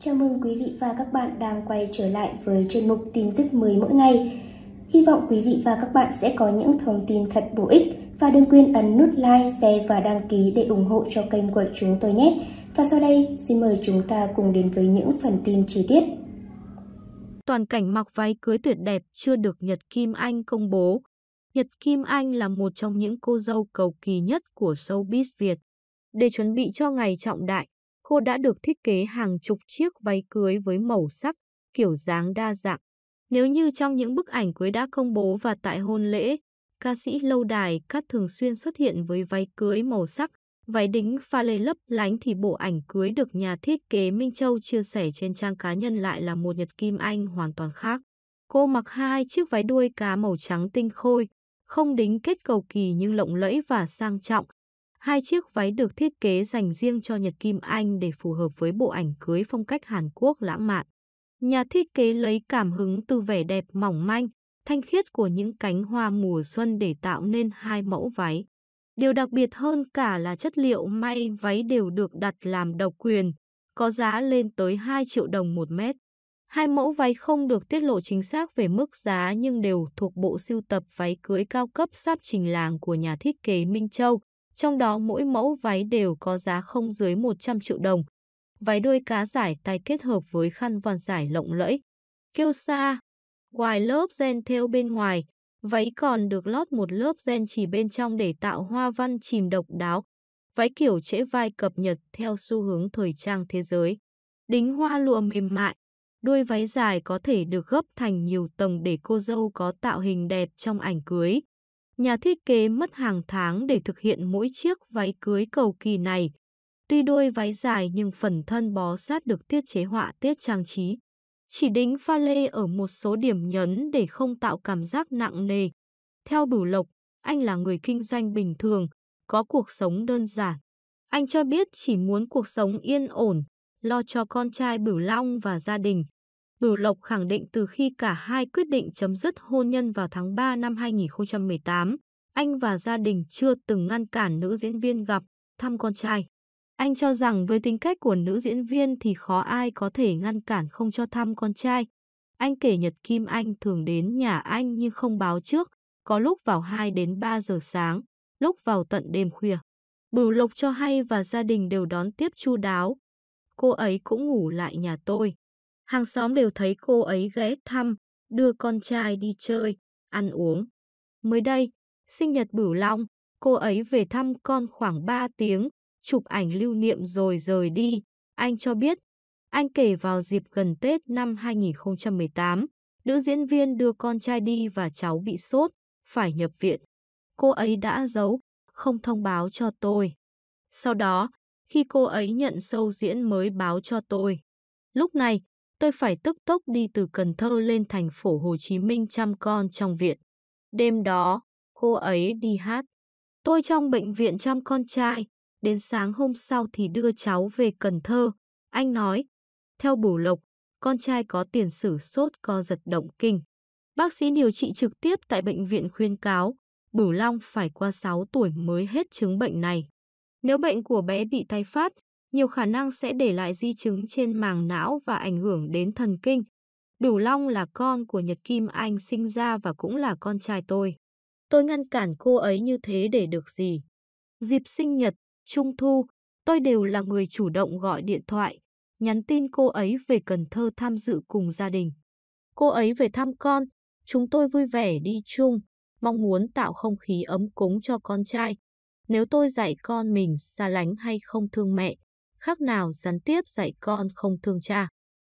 Chào mừng quý vị và các bạn đang quay trở lại với chuyên mục tin tức mới mỗi ngày. Hy vọng quý vị và các bạn sẽ có những thông tin thật bổ ích và đừng quên ấn nút like, share và đăng ký để ủng hộ cho kênh của chúng tôi nhé. Và sau đây, xin mời chúng ta cùng đến với những phần tin chi tiết. Toàn cảnh mặc váy cưới tuyệt đẹp chưa được Nhật Kim Anh công bố. Nhật Kim Anh là một trong những cô dâu cầu kỳ nhất của showbiz Việt. Để chuẩn bị cho ngày trọng đại, Cô đã được thiết kế hàng chục chiếc váy cưới với màu sắc, kiểu dáng đa dạng. Nếu như trong những bức ảnh cưới đã công bố và tại hôn lễ, ca sĩ lâu đài Cát thường xuyên xuất hiện với váy cưới màu sắc, váy đính pha lê lấp lánh thì bộ ảnh cưới được nhà thiết kế Minh Châu chia sẻ trên trang cá nhân lại là một Nhật Kim Anh hoàn toàn khác. Cô mặc hai chiếc váy đuôi cá màu trắng tinh khôi, không đính kết cầu kỳ nhưng lộng lẫy và sang trọng, Hai chiếc váy được thiết kế dành riêng cho Nhật Kim Anh để phù hợp với bộ ảnh cưới phong cách Hàn Quốc lãng mạn. Nhà thiết kế lấy cảm hứng từ vẻ đẹp mỏng manh, thanh khiết của những cánh hoa mùa xuân để tạo nên hai mẫu váy. Điều đặc biệt hơn cả là chất liệu may váy đều được đặt làm độc quyền, có giá lên tới 2 triệu đồng một mét. Hai mẫu váy không được tiết lộ chính xác về mức giá nhưng đều thuộc bộ siêu tập váy cưới cao cấp sáp trình làng của nhà thiết kế Minh Châu, trong đó mỗi mẫu váy đều có giá không dưới 100 triệu đồng. Váy đuôi cá giải tay kết hợp với khăn vòn giải lộng lẫy. Kiêu sa, ngoài lớp gen theo bên ngoài, váy còn được lót một lớp gen chỉ bên trong để tạo hoa văn chìm độc đáo. Váy kiểu trễ vai cập nhật theo xu hướng thời trang thế giới. Đính hoa lụa mềm mại, đuôi váy dài có thể được gấp thành nhiều tầng để cô dâu có tạo hình đẹp trong ảnh cưới nhà thiết kế mất hàng tháng để thực hiện mỗi chiếc váy cưới cầu kỳ này. Tuy đôi váy dài nhưng phần thân bó sát được tiết chế họa tiết trang trí. Chỉ đính pha lê ở một số điểm nhấn để không tạo cảm giác nặng nề. Theo Bửu Lộc, anh là người kinh doanh bình thường, có cuộc sống đơn giản. Anh cho biết chỉ muốn cuộc sống yên ổn, lo cho con trai Bửu Long và gia đình. Bửu Lộc khẳng định từ khi cả hai quyết định chấm dứt hôn nhân vào tháng 3 năm 2018, anh và gia đình chưa từng ngăn cản nữ diễn viên gặp, thăm con trai. Anh cho rằng với tính cách của nữ diễn viên thì khó ai có thể ngăn cản không cho thăm con trai. Anh kể Nhật Kim Anh thường đến nhà anh nhưng không báo trước, có lúc vào 2 đến 3 giờ sáng, lúc vào tận đêm khuya. Bửu Lộc cho hay và gia đình đều đón tiếp chu đáo. Cô ấy cũng ngủ lại nhà tôi hàng xóm đều thấy cô ấy ghé thăm, đưa con trai đi chơi, ăn uống. Mới đây, sinh nhật Bửu Long, cô ấy về thăm con khoảng 3 tiếng, chụp ảnh lưu niệm rồi rời đi. Anh cho biết, anh kể vào dịp gần Tết năm 2018, nữ diễn viên đưa con trai đi và cháu bị sốt, phải nhập viện. Cô ấy đã giấu, không thông báo cho tôi. Sau đó, khi cô ấy nhận sâu diễn mới báo cho tôi. Lúc này, Tôi phải tức tốc đi từ Cần Thơ lên thành phố Hồ Chí Minh chăm con trong viện. Đêm đó, cô ấy đi hát. Tôi trong bệnh viện chăm con trai, đến sáng hôm sau thì đưa cháu về Cần Thơ. Anh nói, theo bổ lộc, con trai có tiền sử sốt co giật động kinh. Bác sĩ điều trị trực tiếp tại bệnh viện khuyên cáo, Bửu Long phải qua 6 tuổi mới hết chứng bệnh này. Nếu bệnh của bé bị tái phát, nhiều khả năng sẽ để lại di chứng trên màng não và ảnh hưởng đến thần kinh. Bửu Long là con của Nhật Kim Anh sinh ra và cũng là con trai tôi. Tôi ngăn cản cô ấy như thế để được gì? Dịp sinh nhật, trung thu, tôi đều là người chủ động gọi điện thoại, nhắn tin cô ấy về Cần Thơ tham dự cùng gia đình. Cô ấy về thăm con, chúng tôi vui vẻ đi chung, mong muốn tạo không khí ấm cúng cho con trai. Nếu tôi dạy con mình xa lánh hay không thương mẹ, khác nào gián tiếp dạy con không thương cha.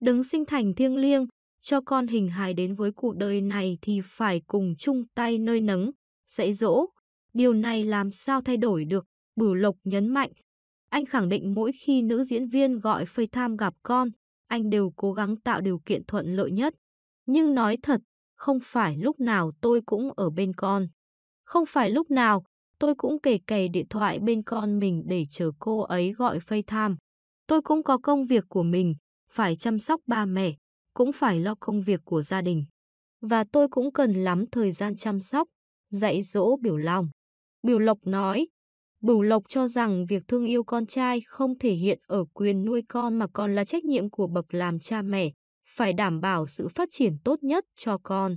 Đứng sinh thành thiêng liêng, cho con hình hài đến với cuộc đời này thì phải cùng chung tay nơi nấng, dạy dỗ. Điều này làm sao thay đổi được, Bửu Lộc nhấn mạnh. Anh khẳng định mỗi khi nữ diễn viên gọi FaceTime gặp con, anh đều cố gắng tạo điều kiện thuận lợi nhất. Nhưng nói thật, không phải lúc nào tôi cũng ở bên con. Không phải lúc nào, Tôi cũng kể kể điện thoại bên con mình để chờ cô ấy gọi FaceTime. Tôi cũng có công việc của mình, phải chăm sóc ba mẹ, cũng phải lo công việc của gia đình. Và tôi cũng cần lắm thời gian chăm sóc, dạy dỗ Biểu lòng. Biểu Lộc nói, Bửu Lộc cho rằng việc thương yêu con trai không thể hiện ở quyền nuôi con mà còn là trách nhiệm của bậc làm cha mẹ, phải đảm bảo sự phát triển tốt nhất cho con.